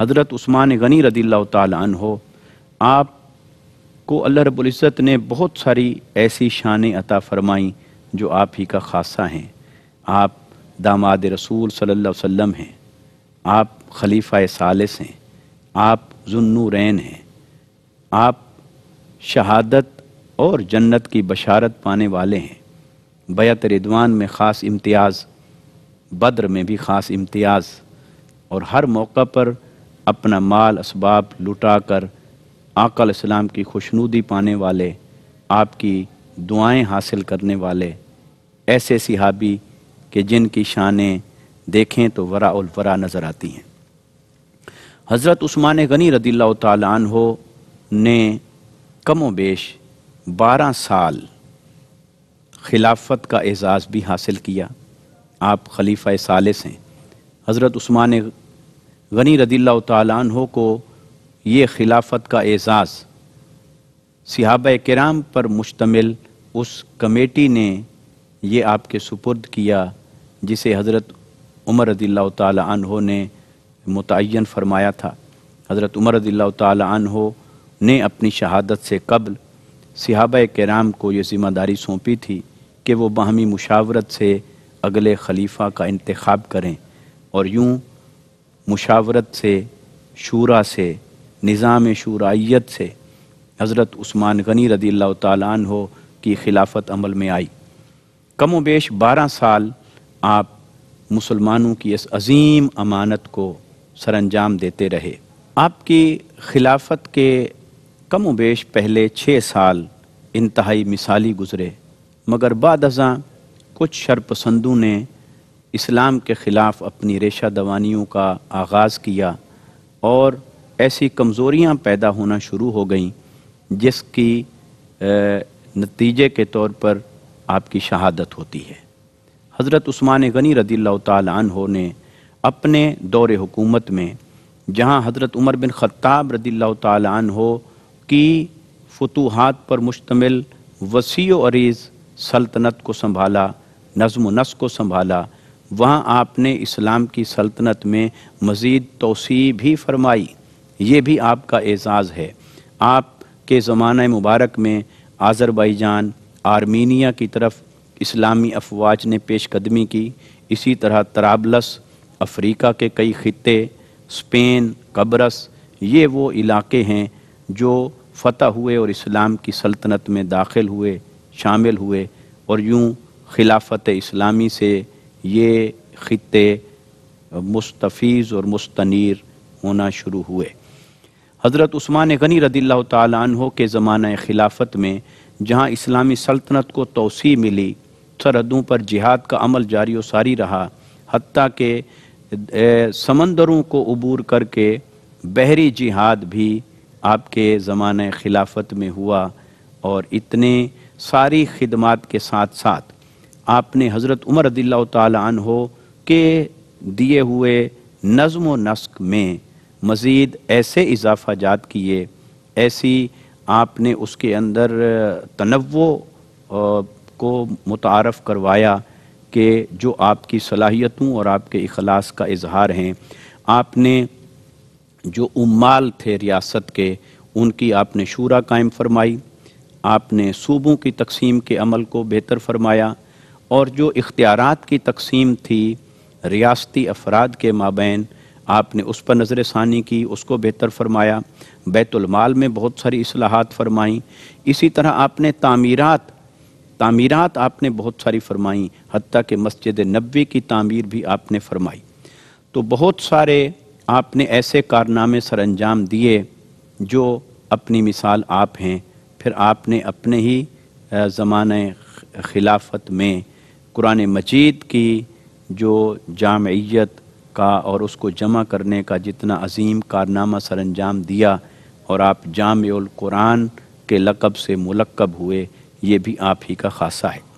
हज़रत उस्मान गनी रदी तन हो आप को अल्लाह रबुल्ज़त ने बहुत सारी ऐसी शान अता फ़रमाईं जो आप ही का खासा हैं आप दामाद रसूल सल्ला वम हैं आप खलीफ़ा सालिस हैं आप जुन्नूरैन हैं आप शहादत और जन्नत की बशारत पाने वाले हैं बैत रिदवान में ख़ास इम्तियाज़ बद्र में भी ख़ास इम्तियाज़ और हर मौका पर अपना माल इसबाब लुटा कर आकल इस्लाम की खुशनूदी पाने वाले आपकी दुआएं हासिल करने वाले ऐसे सिहाबी के जिनकी शानें देखें तो वरा नज़र आती हैं हज़रत उस्मान गनी रदील तन हो ने कमो बेश बारह साल खिलाफत का एजाज़ भी हासिल किया आप खलीफा सालिस हैं हज़रत उस्मान गनी रदील्ला तु को ये खिलाफत का एज़ाज़ सिहाब कराम पर मुश्तमिल उस कमेटी ने ये आपके सुपुर्द किया जिसे हज़रत उमर रदील्ला तु ने मुतन फरमाया था हज़रत उमर रदील्ला तह ने अपनी शहादत से कबल सिहाब कराम को ये ज़िम्मेदारी सौंपी थी कि वो बाहमी मुशावरत से अगले खलीफा का इंतखब करें और यूँ मुशावरत से शूरा से निज़ाम शूराइत से हज़रत उस्मान गनी रदी अल्लाह तन हो की खिलाफत अमल में आई कम वेश बारह साल आप मुसलमानों की इस अजीम अमानत को सर अंजाम देते रहे आपकी खिलाफत के कम वेश पहले छः साल इंतहाई मिसाली गुज़रे मगर बाद कुछ शरपसंदों ने इस्लाम के ख़िलाफ़ अपनी रेशा दवानियों का आगाज़ किया और ऐसी कमज़ोरियाँ पैदा होना शुरू हो गईं जिसकी नतीजे के तौर पर आपकी शहादत होती है हज़रत उस्मान गनी रदी तह ने अपने दौर हुकूमत में जहाँ हज़रत उमर बिन ख़त्ताब रदी हो की फतूहत पर मुश्तमिल वसी अरीज़ सल्तनत को संभाला नज़म नस को संभाला वहाँ आपने इस्लाम की सल्तनत में मज़ीद तोसी भी फरमाई ये भी आपका एजाज़ है आप के ज़माना मुबारक में आज़रबाईजान आर्मीनिया की तरफ इस्लामी अफवाज ने पेशकदमी की इसी तरह तराबलस अफ्रीका के कई खत्े स्पेन कब्रस ये वो इलाके हैं जो फतह हुए और इस्लाम की सल्तनत में दाखिल हुए शामिल हुए और यूँ खिलाफत इस्लामी से ये खत्ते मुस्तफ़ और मुस्तनीर होना शुरू हुए हज़रत उस्मान गनी रदील्ला तहों के ज़माना खिलाफत में जहाँ इस्लामी सल्तनत को तोसी मिली सरहदों पर जिहाद का अमल जारी वारी रहा हती के समंदरों को अबूर करके बहरी जिहाद भी आपके ज़माना खिलाफत में हुआ और इतने सारी खिदमत के साथ साथ आपने हज़रत उमर तन हो के दिए हुए नज़म व नस्क में मज़ीद ऐसे इजाफा जात किए ऐसी आपने उसके अंदर तनवो को मुतारफ़ करवाया कि जो आपकी सलाहियतों और आपके अखलास का इजहार हैं आपने जो उमाल थे रियासत के उनकी आपने शूरा कायम फरमाई आपने सूबों की तकसीम के अमल को बेहतर फरमाया और जो इख्तियारत की तकसीम थी रियासती अफराद के माबेन आपने उस पर नज़र षानी की उसको बेहतर फरमाया बैतुलमाल में बहुत सारी असलाहत फरमाईं इसी तरह आपने तामीरत तामीरत आपने बहुत सारी फ़रमाईं हती कि मस्जिद नबी की तामीर भी आपने फरमाई तो बहुत सारे आपने ऐसे कारनामे सर अंजाम दिए जो अपनी मिसाल आप हैं फिर आपने अपने ही ज़माने खिलाफत में कुरान मजीद की जो जामयत का और उसको जमा करने का जितना अजीम कारनामा सर अंजाम दिया और आप जाम कुरान के लकब से मुलकब हुए ये भी आप ही का खासा है